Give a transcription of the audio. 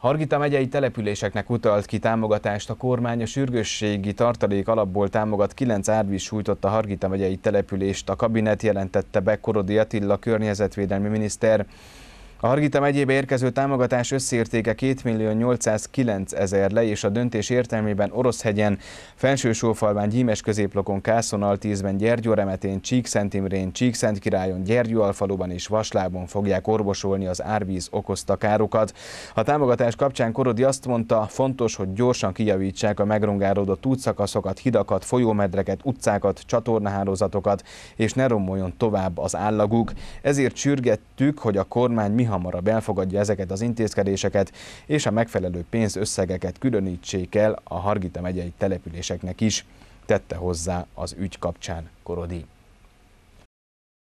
Hargita megyei településeknek utalt ki támogatást a kormány a sürgősségi tartalék alapból támogat 9 árvíz a Hargita megyei települést. A kabinet jelentette be Korodi Attila környezetvédelmi miniszter. A Hargita megyébe érkező támogatás összértéke 2 millió 809 ezer le, és a döntés értelmében Oroszhegyen, Felsősófalván, Gyímes középlokon, Kászonaltízben, Gyergyóremetén, Csíkszentimrén, Csíkszentkirályon, Gyergyóalfaluban és Vaslábon fogják orvosolni az árvíz okozta károkat. A támogatás kapcsán Korodi azt mondta, fontos, hogy gyorsan kijavítsák a megrongálódott útszakaszokat, hidakat, folyómedreket, utcákat, csatornahálózatokat, és ne romoljon tovább az állaguk. Ezért sürgettük, hogy a kormány mi hamarabb elfogadja ezeket az intézkedéseket, és a megfelelő pénzösszegeket különítsék el a Hargita megyei településeknek is, tette hozzá az ügy kapcsán Korodi.